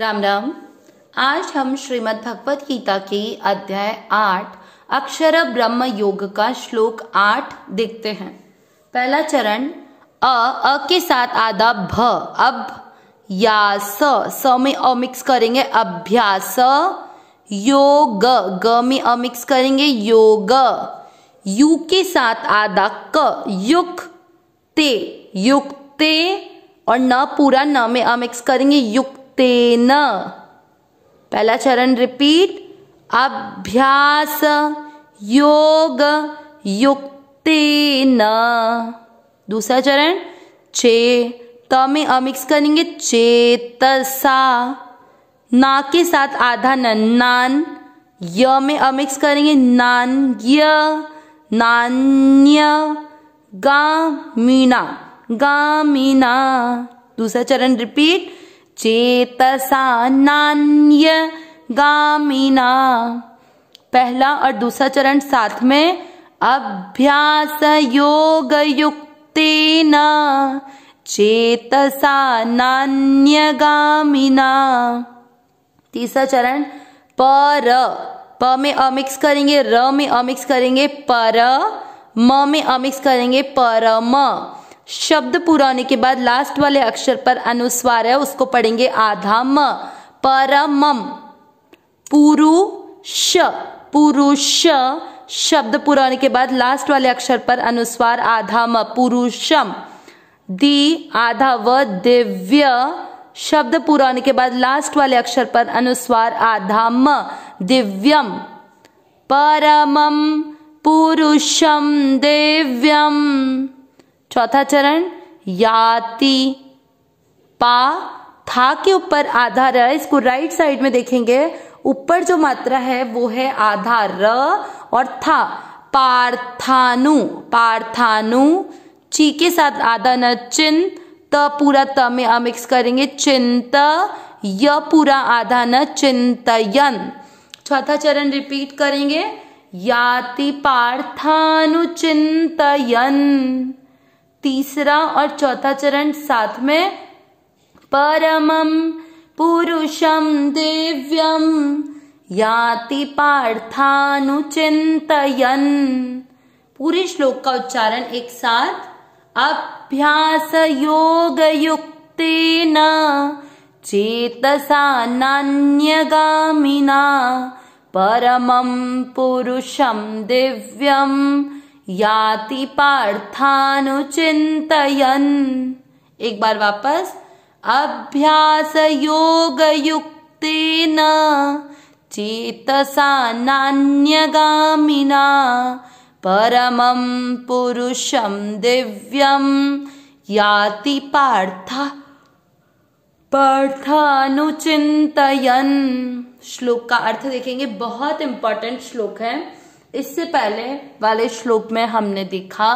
राम राम आज हम श्रीमद् भगवत गीता के अध्याय आठ अक्षर ब्रह्म योग का श्लोक आठ देखते हैं पहला चरण अ अ के साथ आधा भ अब या स स में अमिक्स करेंगे अभ्यास योग ग में अमिक्स करेंगे योग यू के साथ आधा क युक ते युक्ते और न पूरा न में अमिक्स करेंगे युक्त अभ्यासेन पहला चरण रिपीट अभ्यास योग युक्तेन दूसरा चरण चे तो में अमिक्स करेंगे चेतसा ना के साथ आधा नन नान य में अमिक्स करेंगे नान्य नान्य गामीना गामीना दूसरा चरण रिपीट चेतसा नान्य गामिना पहला और दूसरा चरण साथ में अभ्यास योग न चेतसा नान्य गामिना तीसरा चरण पर प में अमिक्स करेंगे र में अमिक्स करेंगे पर म में अमिक्स करेंगे परम शब्द पूरा होने के बाद लास्ट वाले अक्षर पर अनुस्वार है उसको पढ़ेंगे आधा म परम पुरुष पुरुष शब्द पूरा होने के बाद लास्ट वाले अक्षर पर अनुस्वार आधा म पुरुषम दि आधा व दिव्य शब्द पूरा होने के बाद लास्ट वाले अक्षर पर अनुस्वार आधा म दिव्यम परम पुरुषम दिव्यम चौथा चरण याति पा था के ऊपर आधार है इसको राइट साइड में देखेंगे ऊपर जो मात्रा है वो है आधार र और था पार्थानु पार्थानु ची के साथ आधा न चिंत त पूरा त में अमिक्स करेंगे चिंत य पूरा आधा न चिंतयन चौथा चरण रिपीट करेंगे याति पार्थानु चिंतयन तीसरा और चौथा चरण साथ में परमम पुरुषम दिव्यम याति पार्थानुचित पूरे श्लोक का उच्चारण एक साथ अभ्यास योग सा चेतसा नान्यगामिना परम पुरुषम दिव्यम याति पार्थानुचित एक बार वापस अभ्यास योग युक्त न चेतसा नान्यगामिना परमं पुरुषं दिव्यं याति पार्थ पार्थानुचिंतयन श्लोक का अर्थ देखेंगे बहुत इंपॉर्टेंट श्लोक है इससे पहले वाले श्लोक में हमने देखा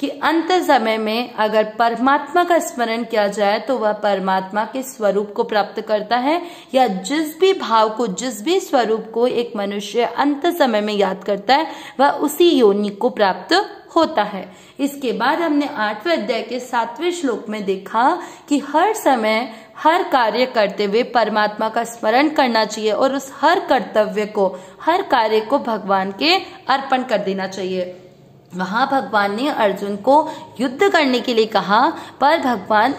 कि अंत समय में अगर परमात्मा का स्मरण किया जाए तो वह परमात्मा के स्वरूप को प्राप्त करता है या जिस भी भाव को जिस भी स्वरूप को एक मनुष्य अंत समय में याद करता है वह उसी योनि को प्राप्त होता है इसके बाद हमने आठवें अध्याय के सातवें श्लोक में देखा कि हर समय हर कार्य करते हुए परमात्मा का स्मरण करना चाहिए और उस हर कर्तव्य को हर कार्य को भगवान के अर्पण कर देना चाहिए वहां भगवान ने अर्जुन को युद्ध करने के लिए कहा पर भगवान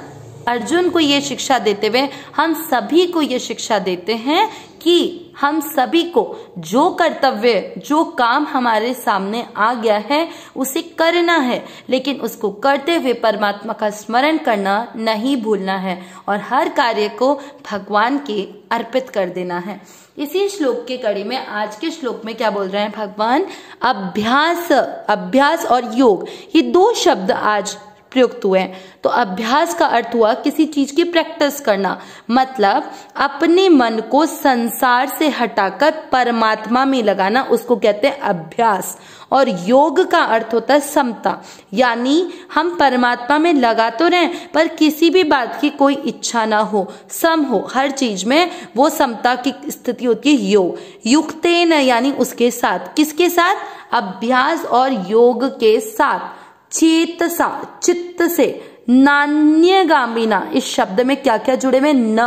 अर्जुन को ये शिक्षा देते हुए हम सभी को ये शिक्षा देते हैं कि हम सभी को जो कर्तव्य जो काम हमारे सामने आ गया है उसे करना है लेकिन उसको करते हुए परमात्मा का स्मरण करना नहीं भूलना है और हर कार्य को भगवान के अर्पित कर देना है इसी श्लोक के कड़ी में आज के श्लोक में क्या बोल रहे हैं भगवान अभ्यास अभ्यास और योग ये दो शब्द आज प्रयुक्त हुए हैं तो अभ्यास का अर्थ हुआ किसी चीज की प्रैक्टिस करना मतलब अपने मन को संसार से हटाकर परमात्मा में लगाना उसको कहते हैं अभ्यास और योग का अर्थ होता है समता यानी हम परमात्मा में लगा तो रहे पर किसी भी बात की कोई इच्छा ना हो सम हो हर चीज में वो समता की स्थिति होती है योग युक्तेन यानी उसके साथ किसके साथ अभ्यास और योग के साथ चेतसा चित्त से नान्य गामिना इस शब्द में क्या क्या जुड़े हुए न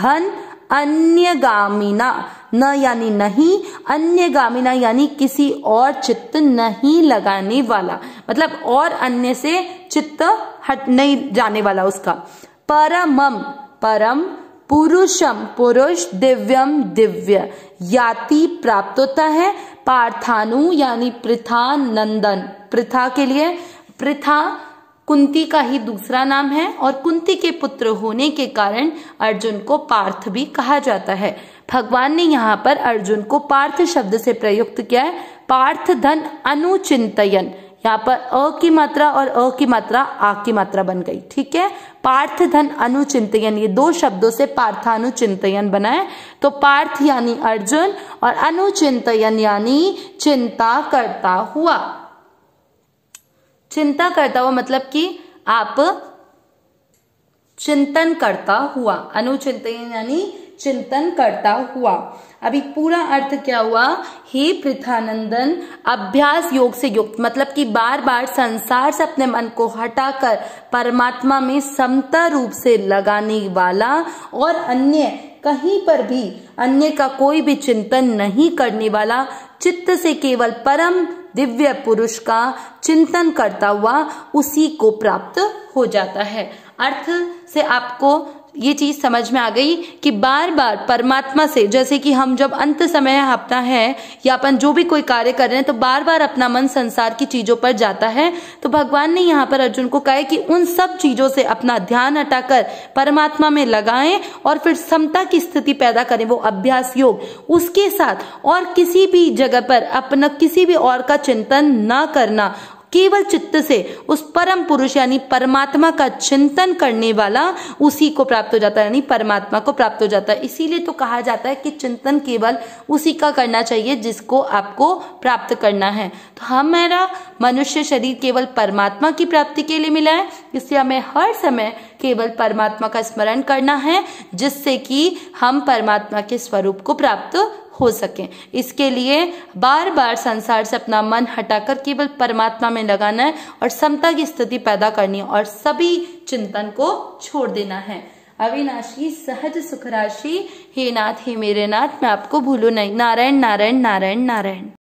धन अन्य गामिना न यानी नहीं अन्य गामिना यानी किसी और चित्त नहीं लगाने वाला मतलब और अन्य से चित्त हट नहीं जाने वाला उसका परमम परम पुरुषम पुरुष दिव्यम दिव्य याति प्राप्त होता है पार्थानु यानी प्रथा नंदन प्रथा के लिए प्रथा कुंती का ही दूसरा नाम है और कुंती के पुत्र होने के कारण अर्जुन को पार्थ भी कहा जाता है भगवान ने यहाँ पर अर्जुन को पार्थ शब्द से प्रयुक्त किया है पार्थ धन अनुचिंतन यहाँ पर अ की मात्रा और अ की मात्रा आ की मात्रा बन गई ठीक है पार्थ धन अनुचिंतन ये दो शब्दों से पार्थानुचिंतयन बना है तो पार्थ यानी अर्जुन और अनुचिंतन यानी चिंता करता हुआ चिंता करता हुआ मतलब कि आप चिंतन करता हुआ अनुचिंतन यानी चिंतन करता हुआ अभी पूरा अर्थ क्या हुआ हे पृथानंदन अभ्यास योग से युक्त मतलब कि बार बार संसार से अपने मन को हटाकर परमात्मा में समता रूप से लगाने वाला और अन्य कहीं पर भी अन्य का कोई भी चिंतन नहीं करने वाला चित्त से केवल परम दिव्य पुरुष का चिंतन करता हुआ उसी को प्राप्त हो जाता है अर्थ से आपको ये चीज़ समझ में आ गई कि बार बार परमात्मा से जैसे कि हम जब अंत समय अपना है या अपन जो भी कोई कार्य कर रहे हैं तो बार बार अपना मन संसार की चीज़ों पर जाता है तो भगवान ने यहाँ पर अर्जुन को कहा कि उन सब चीज़ों से अपना ध्यान हटाकर परमात्मा में लगाएं और फिर समता की स्थिति पैदा करें वो अभ्यास योग उसके साथ और किसी भी जगह पर अपना किसी भी और का चिंतन ना करना केवल चित्त से उस परम पुरुष यानी परमात्मा का चिंतन करने वाला उसी को प्राप्त हो जाता है यानी परमात्मा को प्राप्त हो जाता है इसीलिए तो कहा जाता है कि चिंतन केवल उसी का करना चाहिए जिसको आपको प्राप्त करना है तो हमारा मनुष्य शरीर केवल परमात्मा की प्राप्ति के लिए मिला है इसलिए हमें हर समय केवल परमात्मा का स्मरण करना है जिससे कि हम परमात्मा के स्वरूप को प्राप्त हो सके इसके लिए बार बार संसार से अपना मन हटाकर केवल परमात्मा में लगाना है और समता की स्थिति पैदा करनी है और सभी चिंतन को छोड़ देना है अविनाशी सहज सुख राशि हे नाथ हे मेरे नाथ मैं आपको भूलू नहीं नारायण नारायण नारायण नारायण